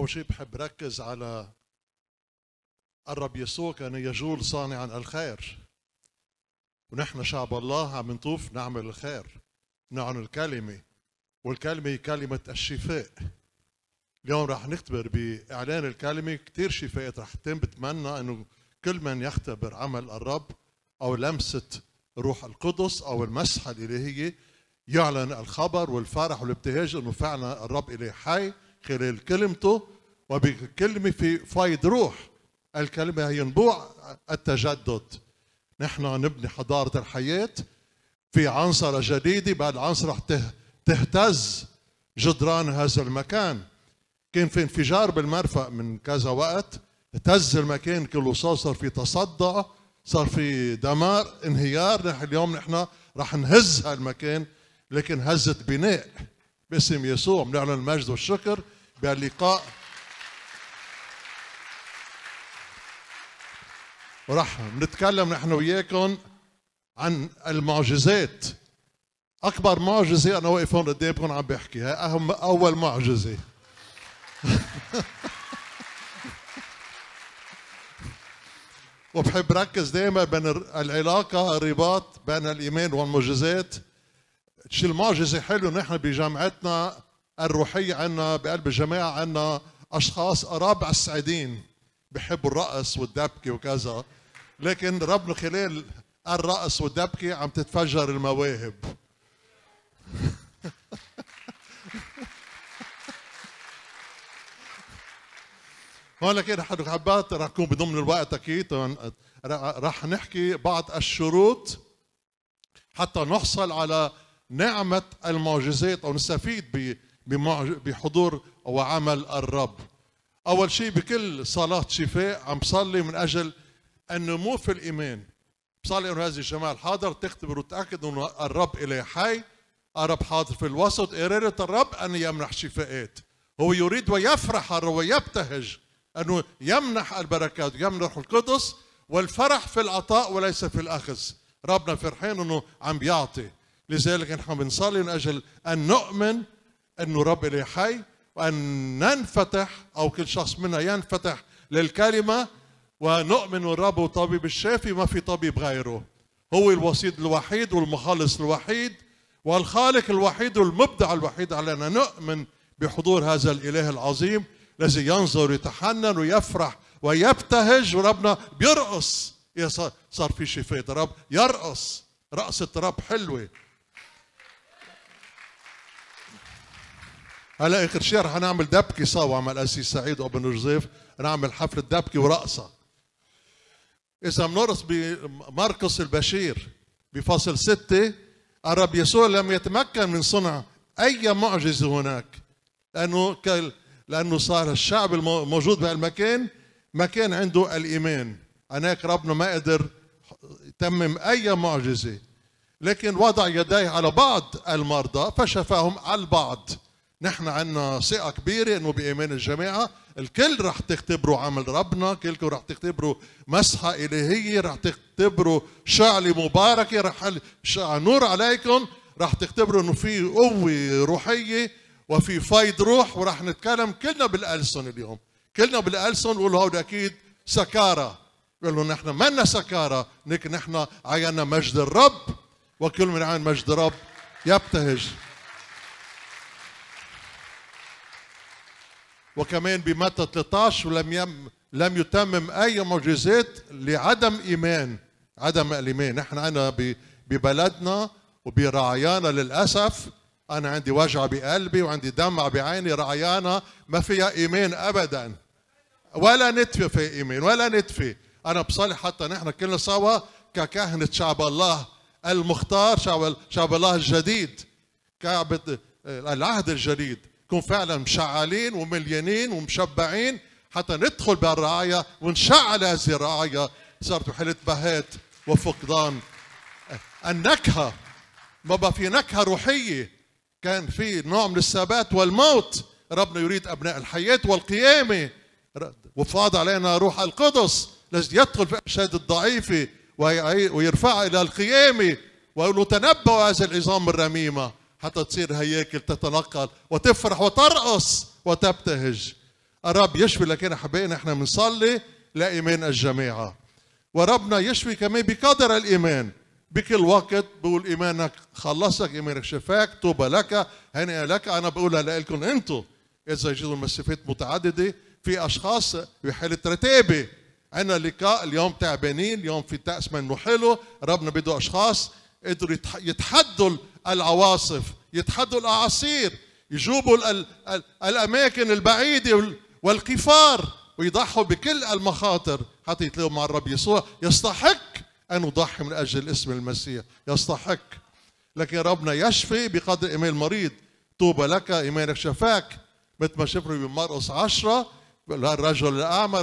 أول شيء بحب ركز على الرب يسوع كان يجول صانعا الخير ونحن شعب الله عم نطوف نعمل الخير نعن الكلمة والكلمة كلمة الشفاء اليوم رح نختبر بإعلان الكلمة كثير شفاءات رح تتم بتمنى أنه كل من يختبر عمل الرب أو لمسة روح القدس أو المسحة الإلهية يعلن الخبر والفرح والابتهاج أنه فعلا الرب إليه حي خلال كلمته وبكلمة في فايد روح الكلمة هي ينبوع التجدد نحن نبني حضارة الحياة في عنصرة جديدة بعد عنصرة تهتز جدران هذا المكان كان في انفجار بالمرفأ من كذا وقت اهتز المكان كله صار في تصدع صار في دمار انهيار نحن اليوم نحن رح نهز هالمكان لكن هزة بناء باسم يسوع بنعلن المجد والشكر بهاللقاء ورح نتكلم نحن وياكم عن المعجزات اكبر معجزه انا واقف هون قدامكم عم بحكي هي اهم اول معجزه وبحب ركز دائما بين العلاقه الرباط بين الايمان والمعجزات الشيء المعجزه حلو انه نحن بجامعتنا الروحيه عندنا بقلب الجماعه عندنا اشخاص رابع السعيدين بحبوا الرقص والدبكه وكذا لكن ربنا خلال الرقص والدبكه عم تتفجر المواهب هون لكن حضرتك حبات رح تكون بضمن الوقت اكيد رح نحكي بعض الشروط حتى نحصل على نعمة المعجزات أو نستفيد بحضور وعمل الرب أول شيء بكل صلاة شفاء عم بصلي من أجل النمو في الإيمان بصلي أن هذه الجماعة الحاضر تختبر وتأكد أن الرب إله حي الرب حاضر في الوسط إرادة الرب أن يمنح شفاءات هو يريد ويفرح الرب ويبتهج أنه يمنح البركات يمنح القدس والفرح في العطاء وليس في الأخذ ربنا فرحان أنه عم بيعطي لذلك نحن بنصلي من أجل أن نؤمن أنه رب إلي حي وأن ننفتح أو كل شخص منا ينفتح للكلمة ونؤمن الرب وطبيب الشافي ما في طبيب غيره هو الوسيط الوحيد والمخلص الوحيد والخالق الوحيد والمبدع الوحيد علينا نؤمن بحضور هذا الإله العظيم الذي ينظر ويتحنن ويفرح ويبتهج وربنا بيرقص صار في شفاء رب يرقص رقصة رب حلوة هلا اخر شيء رح نعمل دبكه سوا مع الاسيس سعيد وابن جوزيف نعمل حفله دبكه ورقصه اذا بنرقص بمرقص البشير بفصل ستة الرب يسوع لم يتمكن من صنع اي معجزه هناك لانه لانه صار الشعب الموجود بهالمكان ما كان عنده الايمان هناك ربنا ما قدر يتمم اي معجزه لكن وضع يديه على بعض المرضى فشفاهم البعض نحن عندنا ثقة كبيرة انه بإيمان الجماعة الكل رح تختبروا عمل ربنا كلكم رح تختبروا مسحة إلهية رح تختبروا شعلة مباركة رح شع نور عليكم رح تختبروا انه في قوة روحية وفي فيض روح ورح نتكلم كلنا بالألسن اليوم كلنا بالألسن نقولوا هود أكيد سكارى بيقول نحن منا سكارى لكن نحن عينا مجد الرب وكل من عين مجد الرب يبتهج وكمان بمتى 13 ولم يم لم يتمم اي معجزات لعدم ايمان عدم الايمان احنا انا ببلدنا وبرعايانا للاسف انا عندي وجع بقلبي وعندي دمع بعيني رعايانا ما فيها ايمان ابدا ولا نتفه في ايمان ولا نتفه انا بصلي حتى نحن كلنا سوا ككهنه شعب الله المختار شعب شعب الله الجديد كعبة العهد الجديد تكون فعلا مشعلين ومليانين ومشبعين حتى ندخل بالرعاية ونشعل هذه الرعاية صارت حالة بهات وفقدان النكهة ما بقى في نكهة روحية كان في نوع من الثبات والموت ربنا يريد أبناء الحياة والقيامة وفاض علينا روح القدس الذي يدخل في الأجساد الضعيفة ويرفع إلى القيامة ويقول تنبؤوا هذه العظام الرميمة حتى تصير هياكل تتنقل وتفرح وترقص وتبتهج الرب يشفي لكن احبائنا احنا بنصلي لايمان الجماعه وربنا يشفي كمان بقدر الايمان بكل وقت بقول ايمانك خلصك ايمانك شفاك توبه لك هني لك انا بقولها لكم انتم اذا جيتوا المسافات متعدده في اشخاص بحاله رتابه عندنا لقاء اليوم تعبانين اليوم في تأس منه حلو ربنا بده اشخاص قدروا يتحدوا العواصف يتحدوا الأعاصير يجوبوا الأماكن البعيدة والقفار ويضحوا بكل المخاطر حتى يتلاقوا مع الرب يسوع يستحق أن اضحي من أجل اسم المسيح يستحق لكن ربنا يشفي بقدر إيمان المريض طوبى لك إيمانك شفاك مثل ما شفنا بمرقس عشرة الرجل الأعمى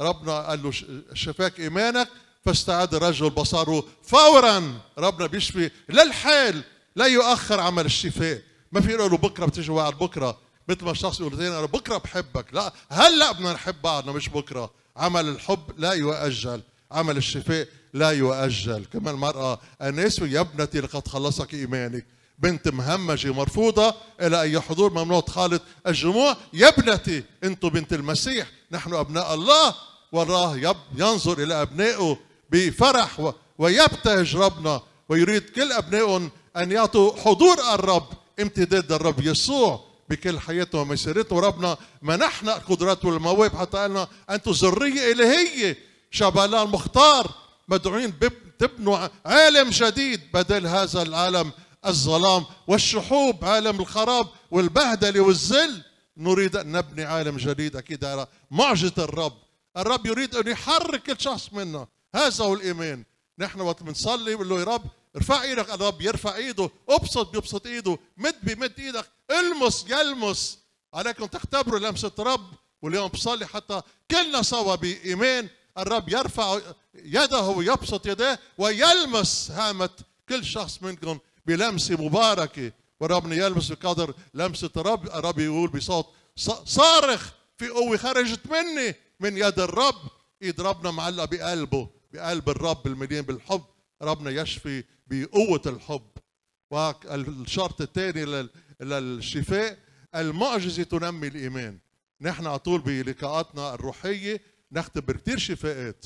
ربنا قال له شفاك إيمانك فاستعد الرجل بصره فورا ربنا بيشفي للحال لا يؤخر عمل الشفاء ما في له بكره بتيجي بعد بكره مثل ما الشخص يقول انا بكره بحبك لا هلا بدنا نحب بعضنا مش بكره عمل الحب لا يؤجل عمل الشفاء لا يؤجل كمان المراه الناس يا ابنتي لقد خلصك إيمانك بنت مهمجة مرفوضة إلى أي حضور ممنوع تخالط الجموع يا ابنتي أنتم بنت المسيح نحن أبناء الله والله ينظر إلى أبنائه بفرح ويبتهج ربنا ويريد كل أبنائهم أن يعطوا حضور الرب امتداد الرب يسوع بكل حياته ومسيرته ربنا منحنا القدرات والمواهب حتى قالنا أنتم ذرية إلهية شبلان مختار مدعوين تبنوا عالم جديد بدل هذا العالم الظلام والشحوب عالم الخراب والبهدلة والذل نريد أن نبني عالم جديد أكيد على معجزة الرب الرب يريد أن يحرك كل شخص منا هذا هو الايمان نحن وقت بنصلي بنقول له يا رب ارفع ايدك الرب يرفع ايده ابسط بيبسط ايده مد بيمد ايدك المس يلمس عليكم تختبروا لمسه رب واليوم بصلي حتى كلنا سوا بايمان الرب يرفع يده ويبسط يديه ويلمس هامه كل شخص منكم بلمسه مباركه وربنا يلمس بقدر لمسه الرب الرب يقول بصوت صارخ في قوه خرجت مني من يد الرب ايد ربنا معلقه بقلبه بقلب الرب المليان بالحب ربنا يشفي بقوة الحب والشرط الثاني للشفاء المعجزة تنمي الإيمان نحن على طول بلقاءاتنا الروحية نختبر كثير شفاءات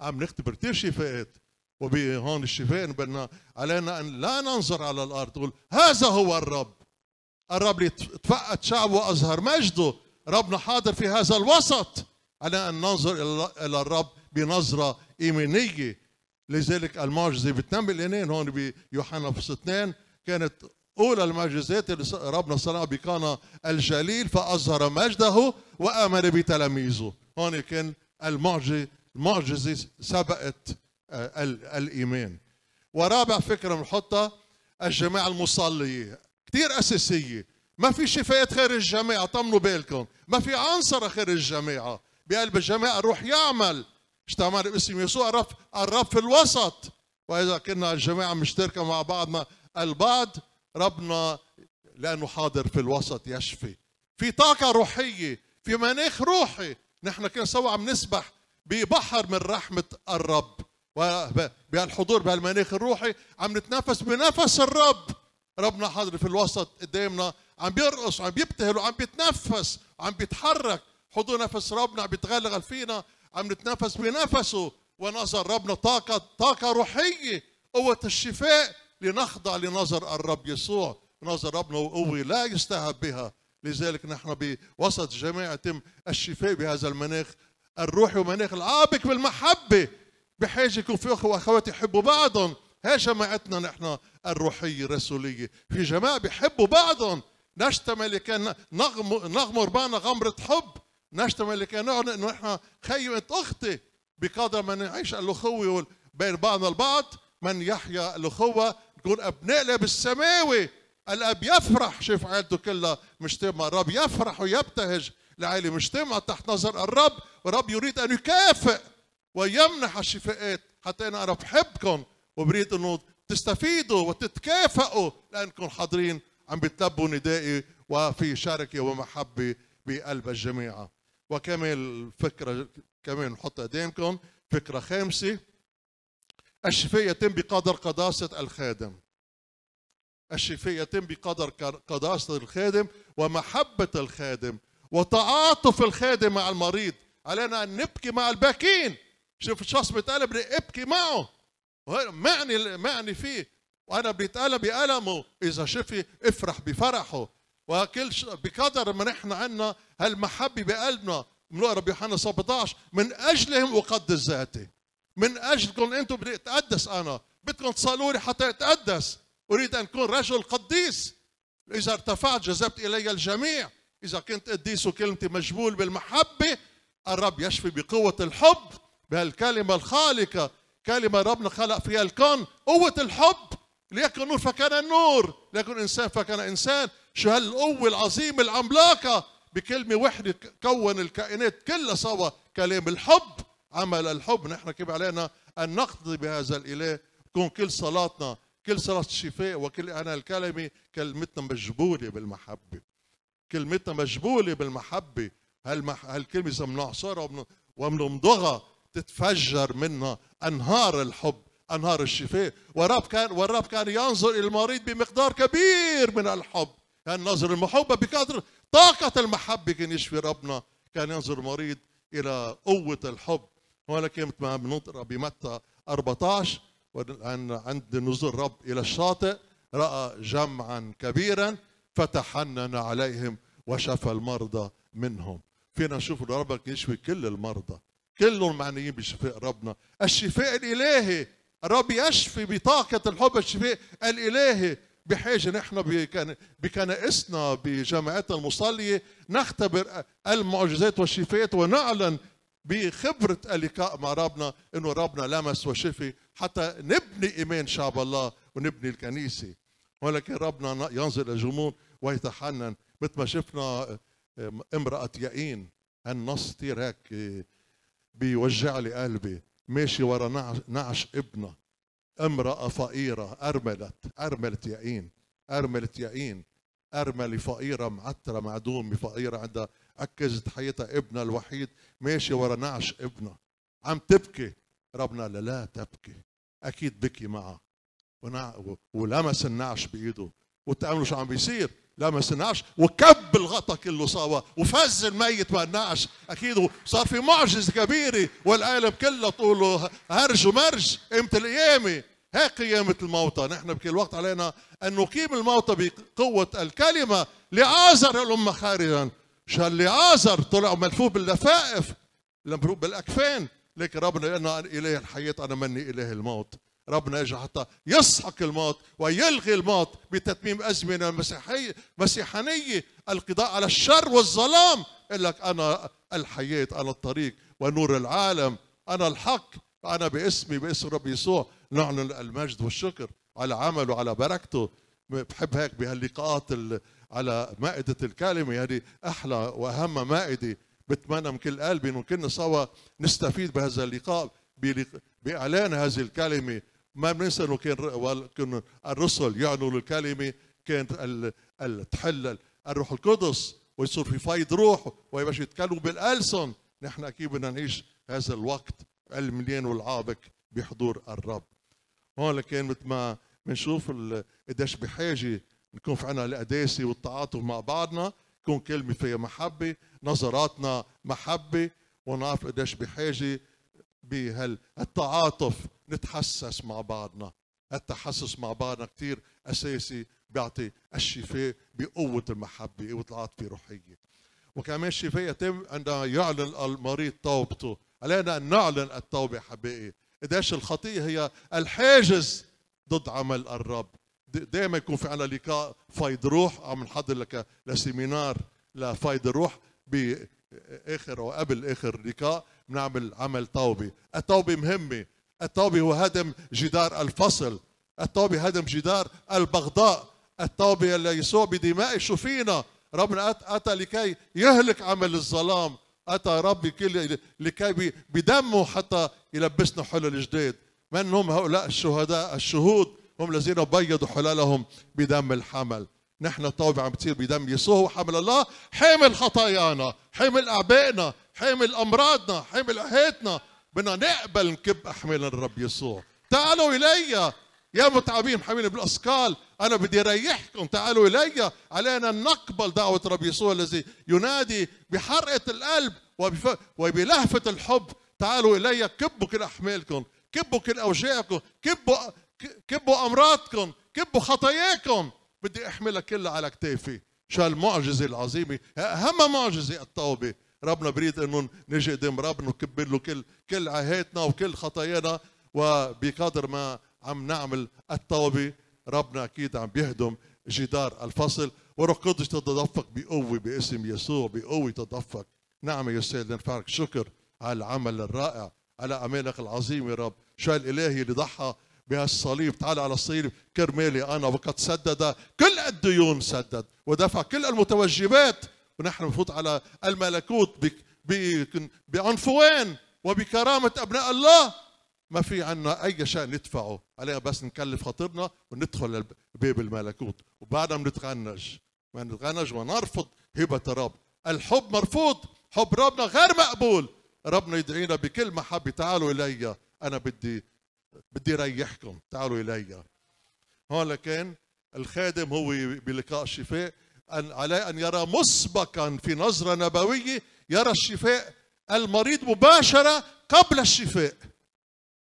عم نختبر كثير شفاءات وبهون الشفاء بدنا علينا أن لا ننظر على الأرض تقول هذا هو الرب الرب اللي تفقد شعبه وأظهر مجده ربنا حاضر في هذا الوسط على أن ننظر إلى الرب بنظرة إيمانية لذلك المعجزة بتنمي الإنين هون بيوحنا فصل اثنين كانت أولى المعجزات اللي ربنا صنعها بكانا الجليل فأظهر مجده وآمن بتلاميذه هون كان المعجزة المعجزة سبقت آه، الإيمان ورابع فكرة بنحطها الجماعة المصلية كثير أساسية ما في شفايات خارج الجماعة طمنوا بالكم ما في عنصر خارج الجماعة بقلب الجماعة الروح يعمل اجتمعنا باسم يسوع الرب الرب في الوسط واذا كنا الجماعه مشتركه مع بعضنا البعض ربنا لانه حاضر في الوسط يشفي في طاقه روحيه في مناخ روحي نحن كنا سوا عم نسبح ببحر من رحمه الرب وبالحضور بهالمناخ الروحي عم نتنفس بنفس الرب ربنا حاضر في الوسط قدامنا عم بيرقص وعم بيبتهل وعم بيتنفس وعم بيتحرك حضور نفس ربنا عم بيتغلغل فينا عم نتنافس بنفسه ونظر ربنا طاقة طاقة روحية قوة الشفاء لنخضع لنظر الرب يسوع نظر ربنا وقوة لا يستهب بها لذلك نحن بوسط جماعة تم الشفاء بهذا المناخ الروحي ومناخ العابق بالمحبة بحاجة يكون في أخوة وأخوات يحبوا بعضهم هي جماعتنا نحن الروحية الرسولية في جماعة بيحبوا بعضهم نشتمل كان نغمر بعضنا غمرة حب نشتم اللي كان نعلن انه احنا خيمه اختي بقدر ما نعيش الاخوه بين بعضنا البعض من يحيا الاخوه نكون ابناء الاب السماوي الاب يفرح شوف عائلته كلها مجتمع الرب يفرح ويبتهج لعائله مجتمع تحت نظر الرب والرب يريد ان يكافئ ويمنح الشفاءات حتى انا انا بحبكم وبريد انه تستفيدوا وتتكافئوا لانكم حاضرين عم بتلبوا ندائي وفي شركه ومحبه بقلب الجميع وكمان فكرة كمان نحط قدامكم فكرة خامسة الشفاء يتم بقدر قداسة الخادم الشفاء يتم بقدر قداسة الخادم ومحبة الخادم وتعاطف الخادم مع المريض علينا أن نبكي مع الباكين شوف الشخص بيتقلب ابكي معه معني معني فيه وأنا بيتقلب بألمه إذا شفي افرح بفرحه وكل بقدر ما نحن عندنا هالمحبه بقلبنا بنقرا بيوحنا 17 من اجلهم اقدس ذاتي من اجلكم انتم بدي اتقدس انا بدكم تصلوا لي حتى اتقدس اريد ان اكون رجل قديس اذا ارتفعت جذبت الي الجميع اذا كنت قديس وكلمتي مجبول بالمحبه الرب يشفي بقوه الحب بهالكلمه الخالقه كلمه ربنا خلق فيها الكون قوه الحب ليكن نور فكان نور ليكن إنسان فكان إنسان شو هالقوة العظيمة العملاقة بكلمة وحدة كون الكائنات كلها سوا كلام الحب عمل الحب نحن كيف علينا أن نقضي بهذا الإله تكون كل صلاتنا كل صلاة الشفاء وكل أنا الكلمة كلمتنا مجبولة بالمحبة كلمتنا مجبولة بالمحبة هالكلمة إذا بنعصرها وبنمضغها تتفجر منها أنهار الحب انهار الشفاء والرب كان والرب كان ينظر الى المريض بمقدار كبير من الحب كان نظر المحبه بقدر طاقه المحبه كان يشفي ربنا كان ينظر المريض الى قوه الحب ولكن ما بنقرا بمتى 14 عند نزول الرب الى الشاطئ راى جمعا كبيرا فتحنن عليهم وشفى المرضى منهم فينا نشوف الرب ربك يشفي كل المرضى كلهم معنيين بشفاء ربنا الشفاء الالهي الرب يشفي بطاقة الحب الشفاء الإلهي بحيث نحن بكنائسنا بجماعتنا المصليه نختبر المعجزات والشفاءات ونعلن بخبره اللقاء مع ربنا انه ربنا لمس وشفي حتى نبني ايمان شعب الله ونبني الكنيسه ولكن ربنا ينظر للجمهور ويتحنن مثل ما شفنا آه، امراه يقين النص تيرك آه، بيوجع لي قلبي ماشي ورا نعش, ابنه امرأة فقيرة أرملت أرملت يقين أرملت يقين أرملة فقيرة معترة معدومة فقيرة عندها أكزت حياتها ابنها الوحيد ماشي ورا نعش ابنها عم تبكي ربنا لا لا تبكي أكيد بكي معها ولمس النعش بإيده وتأملوا شو عم بيصير لا ما استناش وكب الغطا كله سوا وفز الميت ما قنعش اكيد وصار في معجزه كبيره والعالم كله طوله هرج ومرج قيمه القيامه هيك قيامة الموتى نحن بكل وقت علينا أن نقيم الموتى بقوة الكلمة لعازر الأمة خارجا شال لعازر طلع ملفوف باللفائف بالأكفان لكن ربنا لأن إله الحياة أنا مني إله الموت ربنا اجى حتى يسحق الموت ويلغي الموت بتتميم ازمنه مسيحيه مسيحانيه القضاء على الشر والظلام قال لك انا الحياه انا الطريق ونور العالم انا الحق انا باسمي باسم رب يسوع نعلن المجد والشكر على عمله على بركته بحب هيك بهاللقاءات على مائدة الكلمة هذه يعني أحلى وأهم مائدة بتمنى من كل قلبي إنه كنا سوا نستفيد بهذا اللقاء بإعلان هذه الكلمة ما بننسى انه كان كان الرسل يعلنوا الكلمه كان تحل الروح القدس ويصير في فيض روح ويبقى يتكلموا بالالسن نحن اكيد بدنا نعيش هذا الوقت المليان والعابق بحضور الرب هون كان مثل ما بنشوف قديش بحاجه نكون في عنا القداسه والتعاطف مع بعضنا تكون كلمه فيها محبه نظراتنا محبه ونعرف قديش بحاجه بهالتعاطف نتحسس مع بعضنا التحسس مع بعضنا كثير اساسي بيعطي الشفاء بقوه المحبه قوه العاطفه الروحيه وكمان الشفاء يتم عندما يعلن المريض توبته علينا ان نعلن التوبه حبيبي قديش الخطيه هي الحاجز ضد عمل الرب دائما يكون في عنا لقاء فايد روح عم نحضر لك لسيمينار لفايد الروح باخر او قبل اخر لقاء بنعمل عمل توبه التوبه مهمه التوبه هو هدم جدار الفصل التوبه هدم جدار البغضاء التوبه اللي يسوع شو فينا؟ ربنا اتى لكي يهلك عمل الظلام اتى ربي لكي بدمه حتى يلبسنا حلل جديد من هم هؤلاء الشهداء الشهود هم الذين بيضوا حلالهم بدم الحمل نحن التوبة عم بتصير بدم يسوع وحمل الله حمل خطايانا حمل أعبائنا حامل امراضنا حامل اهاتنا بدنا نقبل نكب احمال الرب يسوع تعالوا الي يا متعبين محامين بالاثقال انا بدي ريحكم تعالوا الي علينا ان نقبل دعوه الرب يسوع الذي ينادي بحرقه القلب وبلهفه الحب تعالوا الي كبوا كل احمالكم كبوا كل اوجاعكم كبوا كبوا امراضكم كبوا خطاياكم بدي احملها كلها على كتافي شو هالمعجزه العظيمه اهم معجزه التوبه ربنا بريد انه نجي قدام ربنا ونكبر له كل كل عهاتنا وكل خطايانا وبقدر ما عم نعمل التوبه ربنا اكيد عم بيهدم جدار الفصل وروح قدس تتدفق بقوه باسم يسوع بقوه تدفق نعم يا سيد نرفعك شكر على العمل الرائع على اعمالك العظيم يا رب شو الالهي اللي ضحى بهالصليب تعال على الصليب كرمالي انا وقد سدد كل الديون سدد ودفع كل المتوجبات ونحن نفوت على الملكوت بعنفوان وبكرامة أبناء الله ما في عنا أي شيء ندفعه علينا بس نكلف خاطرنا وندخل باب الملكوت وبعدها بنتغنج ما نتغنج ونرفض هبة الرب الحب مرفوض حب ربنا غير مقبول ربنا يدعينا بكل محبة تعالوا إلي أنا بدي بدي ريحكم تعالوا إلي هون لكن الخادم هو بلقاء الشفاء أن عليه أن يرى مسبقا في نظرة نبوية يرى الشفاء المريض مباشرة قبل الشفاء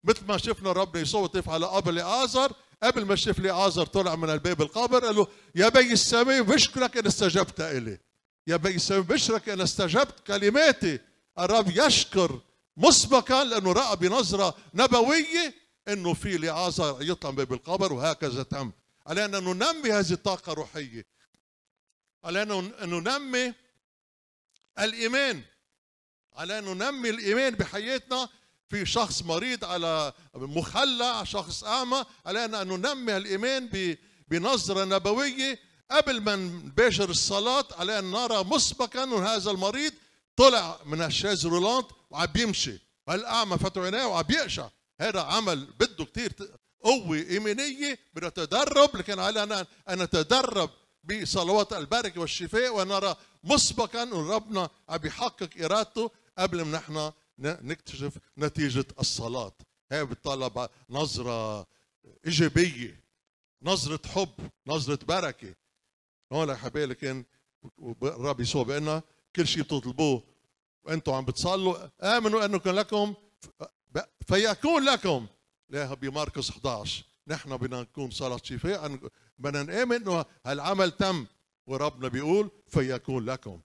مثل ما شفنا ربنا يسوع طيف على قبل آزر قبل ما لي آزر طلع من الباب القبر قال له يا بي السماء بشكرك أن استجبت إلي يا بي السماء بشكرك أن استجبت كلماتي الرب يشكر مسبقا لأنه رأى بنظرة نبوية أنه في لآزر يطلع من باب القبر وهكذا تم علينا أن ننمي هذه الطاقة الروحية علينا أن ننمي الإيمان علينا أن ننمي الإيمان بحياتنا في شخص مريض على مخلع شخص أعمى علينا أن ننمي الإيمان بنظرة نبوية قبل ما نباشر الصلاة علينا أن نرى مسبقا أن هذا المريض طلع من الشاز رولاند وعم بيمشي والأعمى فتح عينيه وعم بيقشع هذا عمل بده كثير قوة إيمانية بدنا تدرب لكن علينا أن نتدرب بصلوات البركه والشفاء ونرى مسبقا ان ربنا عم يحقق ارادته قبل ما نحن نكتشف نتيجه الصلاه هي بتطلب نظره ايجابيه نظره حب نظره بركه هون حبايبي لكن الرب يسوع بقلنا كل شيء بتطلبوه وانتم عم بتصلوا امنوا انه كان لكم فيكون لكم لها بماركوس 11 نحن بدنا نكون صلاة شفاء بدنا نؤمن انه هالعمل تم وربنا بيقول فيكون لكم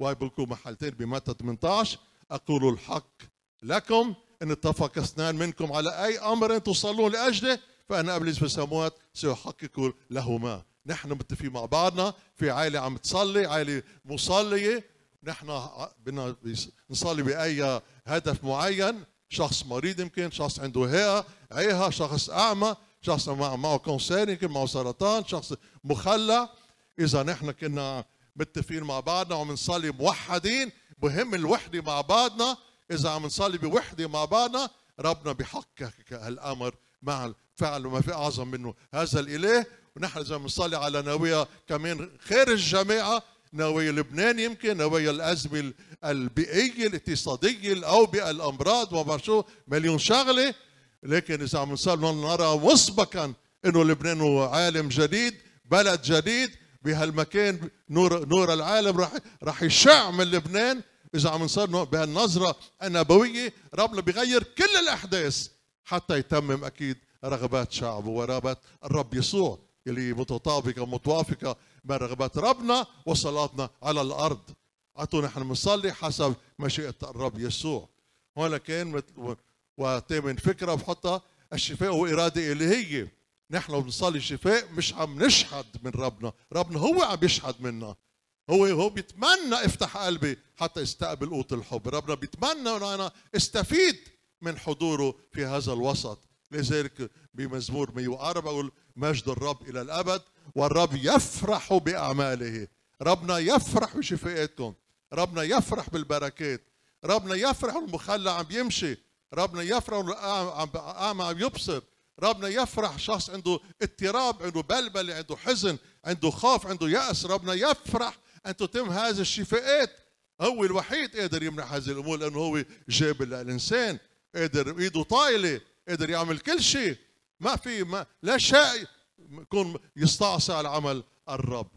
وهي لكم محلتين بمتى 18 اقول الحق لكم ان اتفق اثنان منكم على اي امر تصلون لاجله فانا ابليس السماوات سيحقق لهما نحن متفقين مع بعضنا في عائله عم تصلي عائله مصليه نحن بدنا نصلي باي هدف معين شخص مريض يمكن شخص عنده هيئه عيها شخص اعمى شخص معه كونسيرنج معه سرطان شخص مخلع اذا نحن كنا متفقين مع بعضنا ومنصلي موحدين بهم الوحده مع بعضنا اذا عم نصلي بوحده مع بعضنا ربنا بحقق هالامر مع فعل وما في اعظم منه هذا الاله ونحن اذا بنصلي على نوايا كمان خير الجماعه نوايا لبنان يمكن نوايا الازمه البيئيه الاقتصاديه الاوبئه الامراض وما شو مليون شغله لكن اذا عم نصلي نرى مسبقا انه لبنان هو عالم جديد بلد جديد بهالمكان نور نور العالم راح راح يشع من لبنان اذا عم نصلي بهالنظره النبويه ربنا بيغير كل الاحداث حتى يتمم اكيد رغبات شعبه ورغبات الرب يسوع اللي متطابقه متوافقه مع رغبات ربنا وصلاتنا على الارض اعطونا نحن نصلي حسب مشيئه الرب يسوع هون كان وثامن فكره بحطها الشفاء هو اراده الهيه نحن بنصلي شفاء مش عم نشحد من ربنا ربنا هو عم يشحد منا هو هو بيتمنى افتح قلبي حتى استقبل قوت الحب ربنا بيتمنى انه انا استفيد من حضوره في هذا الوسط لذلك بمزمور 104 بقول مجد الرب الى الابد والرب يفرح باعماله ربنا يفرح بشفاءاتكم ربنا يفرح بالبركات ربنا يفرح المخلى عم يمشي ربنا يفرح أعمى عم يبصر ربنا يفرح شخص عنده اضطراب عنده بلبل عنده حزن عنده خوف عنده يأس ربنا يفرح أن تتم هذه الشفاءات هو الوحيد قادر يمنح هذه الأمور لأنه هو جاب الإنسان قادر إيده طايلة قادر يعمل كل شيء ما في ما لا شيء يكون يستعصي على عمل الرب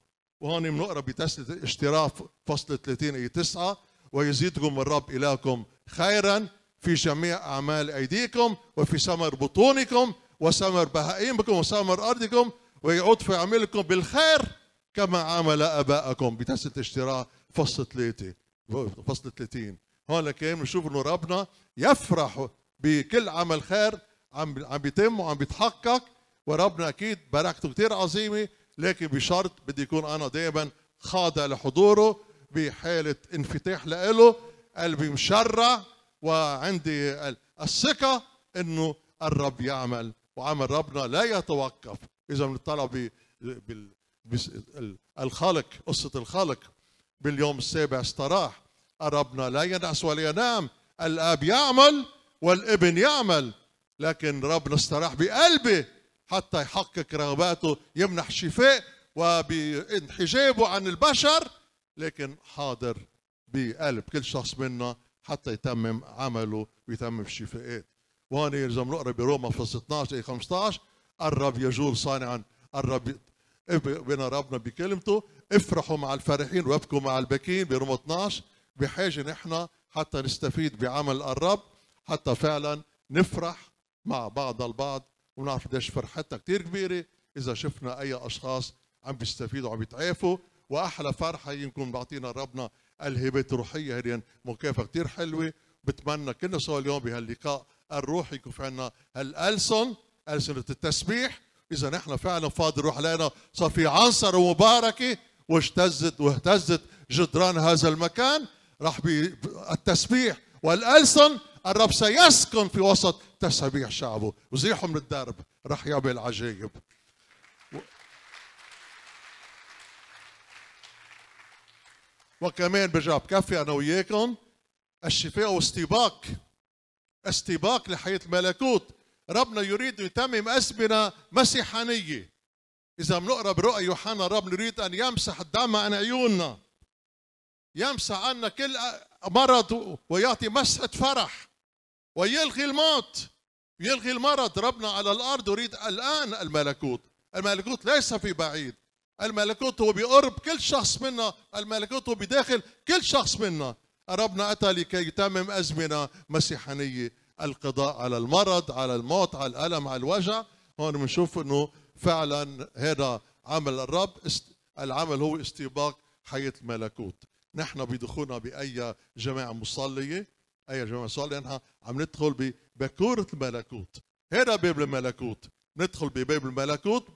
وهون بنقرا بتسلية اشتراف فصل 30 اي 9 ويزيدكم الرب الهكم خيرا في جميع أعمال أيديكم وفي ثمر بطونكم وثمر بهائمكم وثمر أرضكم ويعود في عملكم بالخير كما عمل أباءكم بتسلة اشتراء فصل ثلاثة فصل 30 هون كمان بنشوف انه ربنا يفرح بكل عمل خير عم عم بيتم وعم بيتحقق وربنا اكيد بركته كثير عظيمه لكن بشرط بدي يكون انا دائما خاضع لحضوره بحاله انفتاح له قلبي مشرع وعندي الثقه انه الرب يعمل وعمل ربنا لا يتوقف اذا بنطلع الخالق قصه الخالق باليوم السابع استراح ربنا لا ينعس ولا ينام الاب يعمل والابن يعمل لكن ربنا استراح بقلبه حتى يحقق رغباته يمنح شفاء وبانحجابه عن البشر لكن حاضر بقلب كل شخص منا حتى يتمم عمله ويتمم الشفاءات وهون لازم نقرا بروما فصل 12 اي 15 الرب يجول صانعا الرب بين ربنا بكلمته افرحوا مع الفرحين وابكوا مع الباكين بروما 12 بحاجه نحن حتى نستفيد بعمل الرب حتى فعلا نفرح مع بعض البعض ونعرف قديش فرحتنا كثير كبيره اذا شفنا اي اشخاص عم بيستفيدوا وعم بيتعافوا واحلى فرحه يمكن بيعطينا ربنا الهبات الروحيه هذه يعني مكافاه كثير حلوه بتمنى كلنا سوا اليوم بهاللقاء الروحي يكون في عندنا هالالسن السنه التسبيح اذا نحن فعلا فاضل روح علينا صار في عنصر ومباركه واجتزت واهتزت جدران هذا المكان راح بالتسبيح والالسن الرب سيسكن في وسط تسبيح شعبه وزيحوا من الدرب راح يعمل عجائب وكمان برجع بكفي انا وياكم الشفاء واستباق استباق لحياه الملكوت ربنا يريد يتمم ازمنه مسيحانيه اذا بنقرا برؤى يوحنا ربنا يريد ان يمسح الدم عن عيوننا يمسح عنا كل مرض ويعطي مسحه فرح ويلغي الموت يلغي المرض ربنا على الارض يريد الان الملكوت الملكوت ليس في بعيد الملكوت هو بيقرب كل شخص منا الملكوت هو بداخل كل شخص منا ربنا أتى لكي يتمم أزمنة مسيحانية القضاء على المرض على الموت على الألم على الوجع هون بنشوف أنه فعلا هذا عمل الرب العمل هو استباق حياة الملكوت نحن بدخولنا بأي جماعة مصلية أي جماعة مصلية نحن عم ندخل ببكورة الملكوت هذا باب الملكوت ندخل بباب الملكوت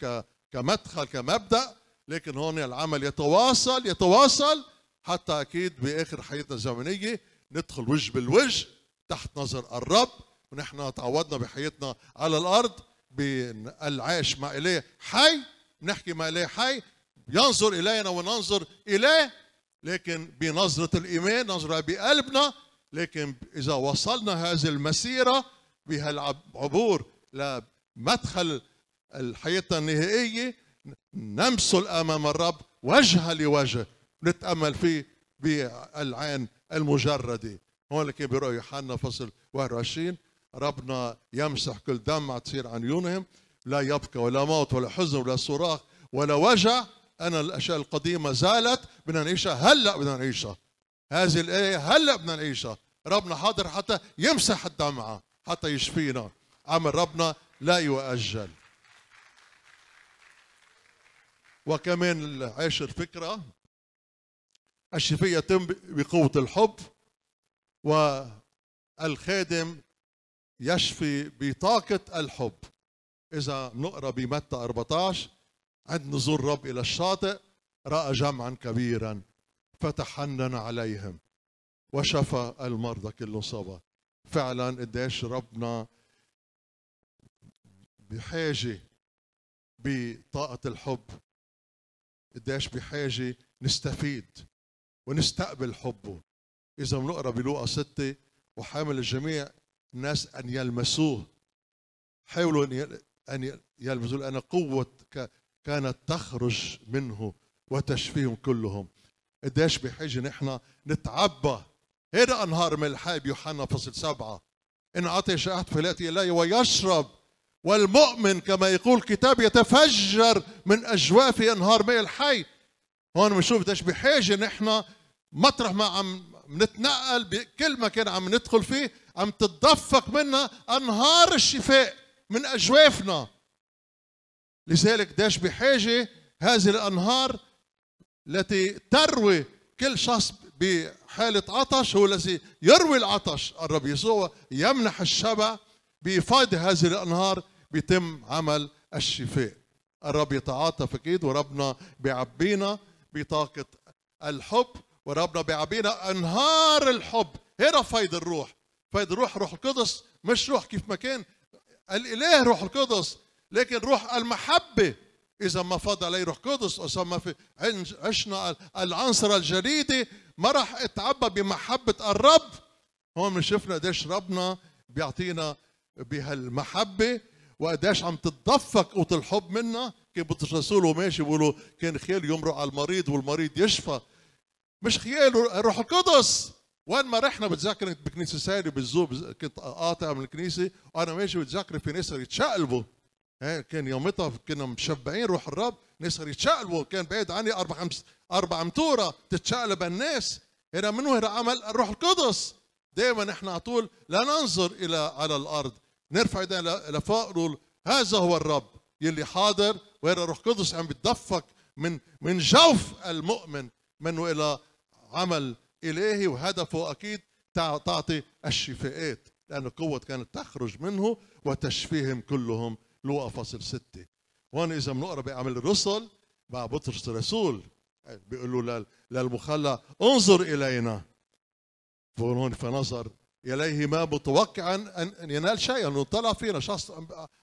ك كمدخل كمبدا لكن هون العمل يتواصل يتواصل حتى اكيد باخر حياتنا الزمنيه ندخل وجه بالوجه تحت نظر الرب ونحن تعودنا بحياتنا على الارض بالعيش مع اليه حي نحكي مع اليه حي ينظر الينا وننظر اليه لكن بنظره الايمان نظره بقلبنا لكن اذا وصلنا هذه المسيره بهالعبور لمدخل الحياه النهائية نمثل أمام الرب وجها لوجه نتأمل فيه بالعين المجردة هون كيف بيروح يوحنا فصل 21 ربنا يمسح كل دمعة تصير عن عيونهم لا يبكى ولا موت ولا حزن ولا صراخ ولا وجع أنا الأشياء القديمة زالت بدنا نعيشها هلأ بدنا نعيشها هذه الآية هلأ بدنا نعيشها ربنا حاضر حتى يمسح الدمعة حتى يشفينا عمل ربنا لا يؤجل وكمان العاشر فكرة الشفية يتم بقوة الحب والخادم يشفي بطاقة الحب إذا نقرأ بمتى 14 عند نزول رب إلى الشاطئ رأى جمعا كبيرا فتحنن عليهم وشفى المرضى كله صبا فعلا قديش ربنا بحاجة بطاقة الحب قديش بحاجة نستفيد ونستقبل حبه إذا بنقرأ بلوقا ستة وحامل الجميع الناس أن يلمسوه حاولوا أن يلمسوه لأن قوة كانت تخرج منه وتشفيهم كلهم قديش بحاجة نحن نتعبى هذا أنهار من الحاب يوحنا فصل سبعة إن عطي شاهد فلاتي إليه ويشرب والمؤمن كما يقول الكتاب يتفجر من في أنهار ماء الحي هون بنشوف قديش بحاجة نحن مطرح ما عم نتنقل بكل مكان عم ندخل فيه عم تتدفق منا أنهار الشفاء من أجوافنا لذلك قديش بحاجة هذه الأنهار التي تروي كل شخص بحالة عطش هو الذي يروي العطش الرب يسوع يمنح الشبع بإفادة هذه الأنهار بيتم عمل الشفاء الرب يتعاطف اكيد وربنا بيعبينا بطاقة الحب وربنا بيعبينا أنهار الحب هنا إيه فيض الروح فيض الروح روح القدس مش روح كيف ما كان الإله روح القدس لكن روح المحبة إذا ما فاض علي روح قدس ما في عشنا العنصر الجليدي ما راح اتعبى بمحبة الرب هون شفنا قديش ربنا بيعطينا بهالمحبة وقداش عم تتدفق قوة الحب منا كان بطرس الرسول وماشي بيقولوا كان خيال يمرق على المريض والمريض يشفى مش خيال الروح القدس وين ما رحنا بتذكر بكنيسه سالي بالزوب كنت قاطع من الكنيسه وانا ماشي بتذكر في ناس يتشقلبوا إيه، كان يومتها كنا مشبعين روح الرب ناس يتشقلبوا كان بعيد عني اربع خمس اربع متورة تتشقلب الناس هنا من وين عمل الروح القدس دائما احنا على طول لا ننظر الى على الارض نرفع ايدينا لفوق نقول هذا هو الرب يلي حاضر ويرى الروح القدس عم بتدفق من من جوف المؤمن منه الى عمل الهي وهدفه اكيد تعطي الشفاءات لأن القوة كانت تخرج منه وتشفيهم كلهم لوقا فصل ستة هون إذا بنقرأ بعمل الرسل مع بطرس الرسول بيقولوا للمخلى انظر إلينا فهون فنظر إليه ما متوقعا أن ينال شيئا أنه طلع فينا شخص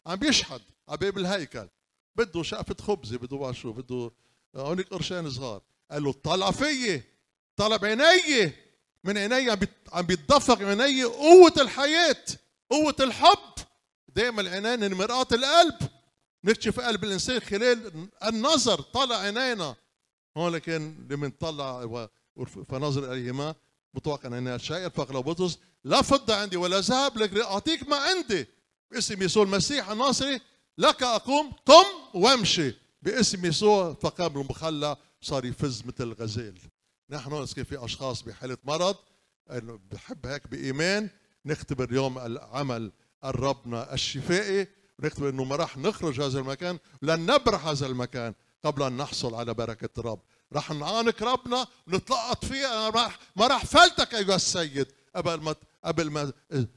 عم بيشحد على باب الهيكل بده شقفة خبزة بده ما شو بده هونيك قرشين صغار قال له طلع فيي طلع بعيني من عيني عم بيتدفق عيني قوة الحياة قوة الحب دائما العينين مرآة القلب نكشف قلب الإنسان خلال النظر طلع عينينا هون لكن لمن طلع فنظر إليهما متوقع ان عينيها شيء فقال بطرس لا فضة عندي ولا ذهب لك أعطيك ما عندي باسم يسوع المسيح الناصري لك أقوم قم وامشي باسم يسوع فقام المخلى صار يفز مثل الغزال نحن نسكن في أشخاص بحالة مرض أنه بحب هيك بإيمان نختبر اليوم العمل الربنا الشفائي ونختبر أنه ما راح نخرج هذا المكان لن نبرح هذا المكان قبل أن نحصل على بركة الرب راح نعانق ربنا ونتلقط فيه أنا ما راح فلتك أيها السيد قبل ما قبل ما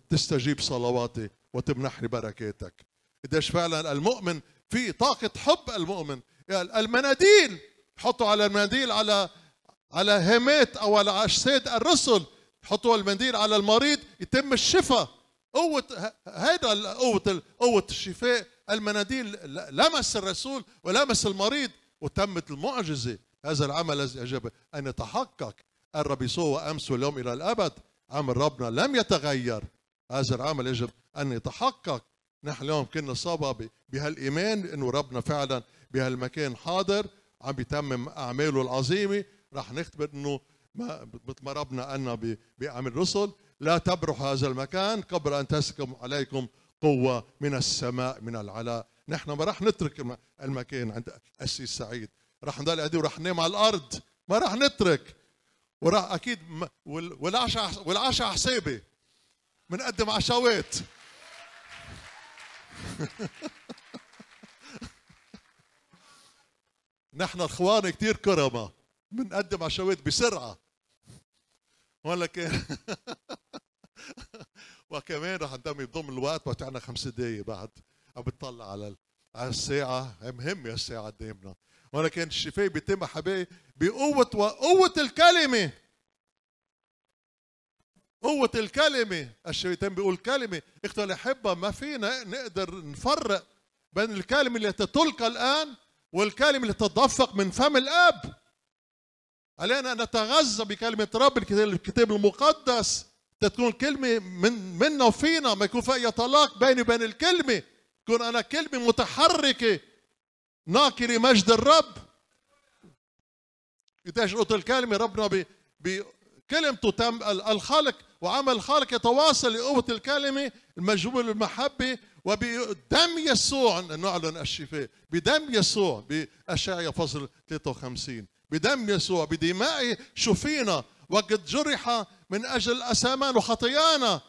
تستجيب صلواتي وتمنحني بركاتك قديش فعلا المؤمن في طاقة حب المؤمن يعني المناديل حطوا على المناديل على على هامات او على اجساد الرسل حطوا المنديل على المريض يتم الشفاء قوة هذا قوة قوة الشفاء المناديل لمس الرسول ولمس المريض وتمت المعجزة هذا العمل الذي أجاب أن يتحقق الرب يسوع أمس واليوم إلى الأبد عمل ربنا لم يتغير هذا العمل يجب أن يتحقق نحن اليوم كنا صابة بهالإيمان أنه ربنا فعلا بهالمكان حاضر عم بيتمم أعماله العظيمة رح نختبر أنه ما مثل ما ربنا قالنا بعمل الرسل لا تبرح هذا المكان قبل أن تسكم عليكم قوة من السماء من العلاء نحن ما راح نترك المكان عند السيد سعيد راح نضل قاعدين وراح ننام على الأرض ما راح نترك وراح اكيد والعشاء والعشاء حسابي بنقدم عشاوات نحن اخوان كثير كرمه بنقدم عشاوات بسرعه ولكن وكمان رح ندم يضم الوقت وقت عندنا خمس دقايق بعد عم بتطلع على على الساعه مهمه الساعه قدامنا ولكن الشفاء بيتم حبايبي بقوة وقوة الكلمة قوة الكلمة الشيطان بيقول كلمة اختي الأحبة ما فينا نقدر نفرق بين الكلمة اللي تتلقى الآن والكلمة اللي تتدفق من فم الأب علينا أن نتغذى بكلمة رب الكتاب المقدس تكون كلمة من منا وفينا ما يكون في أي طلاق بيني وبين الكلمة تكون أنا كلمة متحركة ناكري مجد الرب قلت الكلمة ربنا بكلمته تم الخالق وعمل الخالق يتواصل لقوة الكلمة المجهول بالمحبة وبدم يسوع نعلن الشفاء بدم يسوع بأشعية فصل 53 بدم يسوع بدمائه شفينا وقد جرح من أجل أسامان وخطايانا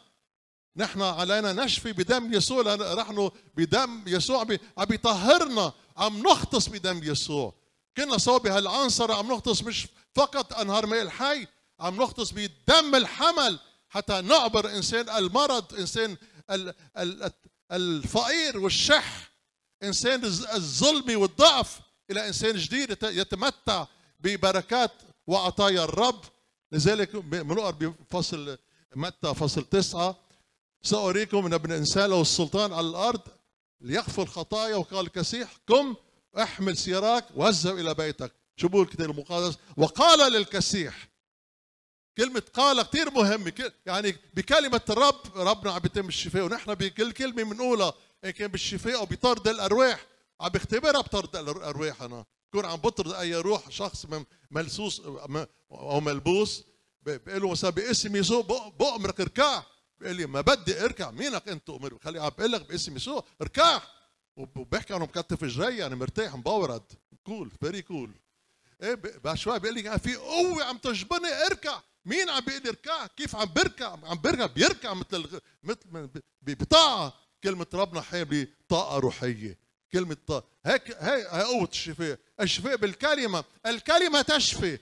نحن علينا نشفي بدم يسوع نحن بدم يسوع عم يطهرنا عم نغطس بدم يسوع كنا صوب هالعنصر عم نغطس مش فقط انهار ماء الحي عم نغطس بدم الحمل حتى نعبر انسان المرض انسان الفقير والشح انسان الظلمي والضعف الى انسان جديد يتمتع ببركات وعطايا الرب لذلك بنقرا بفصل متى فصل تسعه سأريكم أن ابن إنسان له السلطان على الأرض ليغفر خطايا وقال الكسيح قم احمل سيراك واذهب إلى بيتك شو بقول الكتاب المقدس وقال للكسيح كلمة قال كثير مهمة يعني بكلمة الرب ربنا عم بيتم الشفاء ونحن بكل كلمة بنقولها إن كان بالشفاء أو بطرد الأرواح عم بختبرها بطرد الأرواح أنا بكون عم بطرد أي روح شخص ملسوس أو ملبوس بقول له مثلا باسم يسوع بأمرك اركع بيقول لي ما بدي اركع مينك انت تؤمر خلي عم بقول لك باسم يسوع اركع وبحكي انا مكتف رجلي انا يعني مرتاح مبورد كول فيري كول ايه بعد شوي بيقول لي يعني في قوه عم تجبرني اركع مين عم بيقول اركع كيف عم بركع عم بركع بيركع مثل مثل بطاعه كلمه ربنا حامل طاقه روحيه كلمه طاقه هيك هي قوه الشفاء الشفاء بالكلمه الكلمه تشفي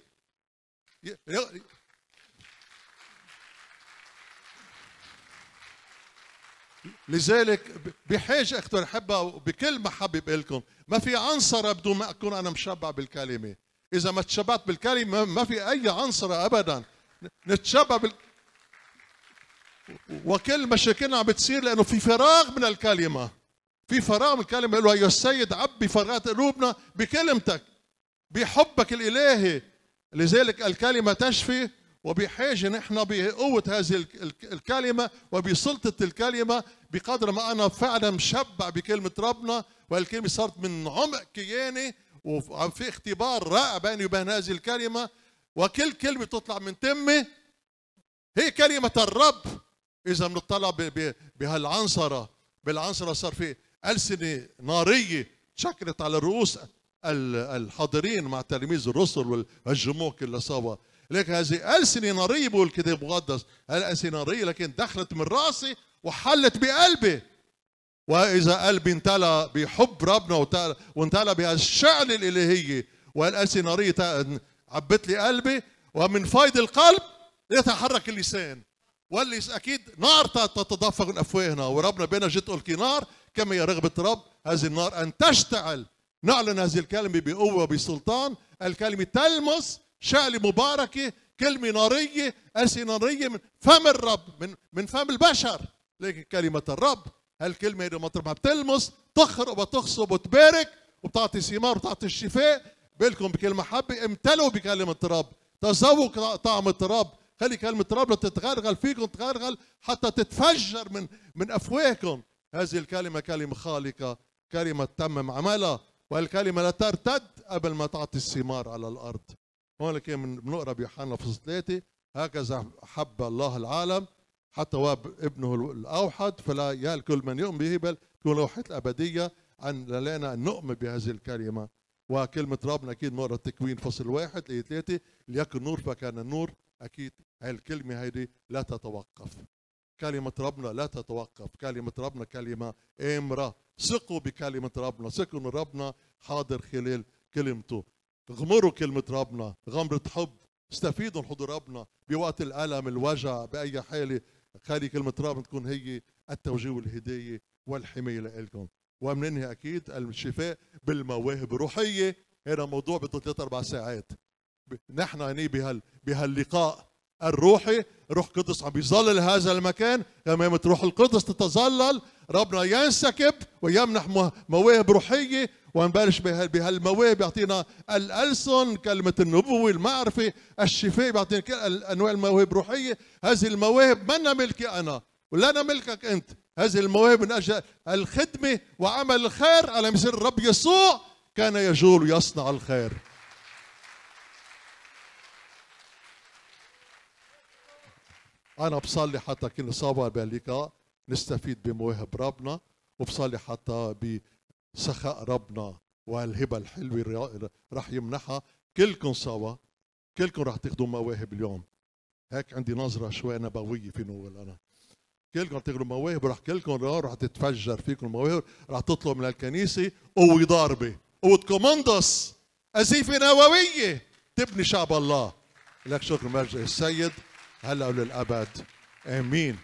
لذلك بحاجة أكثر أحبها وبكل محبة بقول لكم ما في عنصرة بدون ما أكون أنا مشبع بالكلمة إذا ما تشبعت بالكلمة ما في أي عنصرة أبدا نتشبع بال... وكل مشاكلنا عم بتصير لأنه في فراغ من الكلمة في فراغ من الكلمة له يا السيد عبي فراغات قلوبنا بكلمتك بحبك الإلهي لذلك الكلمة تشفي وبحاجة نحن بقوة هذه الكلمة وبسلطة الكلمة بقدر ما أنا فعلا مشبع بكلمة ربنا والكلمة صارت من عمق كياني وفي اختبار رائع بيني وبين هذه الكلمة وكل كلمة تطلع من تمي هي كلمة الرب إذا بنطلع بهالعنصرة بالعنصرة صار في ألسنة نارية تشكلت على رؤوس الحاضرين مع تلاميذ الرسل والجموع كلها سوا لك هذه ألسنة نارية بيقول الكتاب المقدس ألسنة نارية لكن دخلت من رأسي وحلت بقلبي وإذا قلبي انتلى بحب ربنا وانتلى بهالشعل الإلهية والألسنة نارية عبت لي قلبي ومن فيض القلب يتحرك اللسان واللي اكيد نار تتدفق من افواهنا وربنا بينا جيت قلت نار كما هي رغبه رب هذه النار ان تشتعل نعلن هذه الكلمه بقوه وبسلطان الكلمه تلمس شقلة مباركة كلمة نارية قاسيه نارية من فم الرب من من فم البشر لكن كلمة الرب هالكلمة اللي ما بتلمس تخرق وبتخصب وتبارك وبتعطي ثمار وبتعطي الشفاء بالكم بكل محبه امتلوا بكلمة الرب تذوق طعم الرب خلي كلمة الرب تتغرغل فيكم تغرغل حتى تتفجر من من أفواهكم هذه الكلمة كلمة خالقة كلمة تمم عملها والكلمة لا ترتد قبل ما تعطي الثمار على الأرض هون كان بنقرا بيوحنا فصل ثلاثه هكذا حب الله العالم حتى واب ابنه الاوحد فلا يهل كل من يؤمن به بل تكون لوحه الابديه ان لنا ان نؤمن بهذه الكلمه وكلمه ربنا اكيد نقرا التكوين فصل واحد لي آية ثلاثه ليكن نور فكان النور اكيد هاي الكلمه هيدي لا تتوقف كلمة ربنا لا تتوقف كلمة ربنا كلمة إمرة ثقوا بكلمة ربنا ثقوا ربنا حاضر خلال كلمته غمروا كلمة ربنا غمرة حب استفيدوا من حضور ربنا بوقت الألم الوجع بأي حالة خلي كلمة ربنا تكون هي التوجيه والهدية والحماية لإلكم ومننهي أكيد الشفاء بالمواهب الروحية هذا موضوع بده ثلاث أربع ساعات نحن هني بهاللقاء بهاللقاء الروحي روح قدس عم بيظلل هذا المكان كمامة تروح القدس تتظلل ربنا ينسكب ويمنح مواهب روحية ونبلش بهالمواهب يعطينا الألسن كلمة النبوة المعرفة الشفاء بيعطينا كل أنواع المواهب الروحية هذه المواهب منا ملكي أنا ولا أنا ملكك أنت هذه المواهب من أجل الخدمة وعمل الخير على مثل الرب يسوع كان يجول ويصنع الخير انا بصلي حتى كل صبر بهاللقاء نستفيد بمواهب ربنا وبصلي حتى بسخاء ربنا وهالهبه الحلوه راح يمنحها كلكم سوا كلكم راح تاخذوا مواهب اليوم هيك عندي نظره شوي نبويه في نقول انا كلكم تاخذوا مواهب وراح كلكم راح تتفجر فيكم مواهب راح تطلب من الكنيسه قوه ضاربه قوه كوماندوس أزيفة نووية تبني شعب الله لك شكر مجد السيد هلا وللابد امين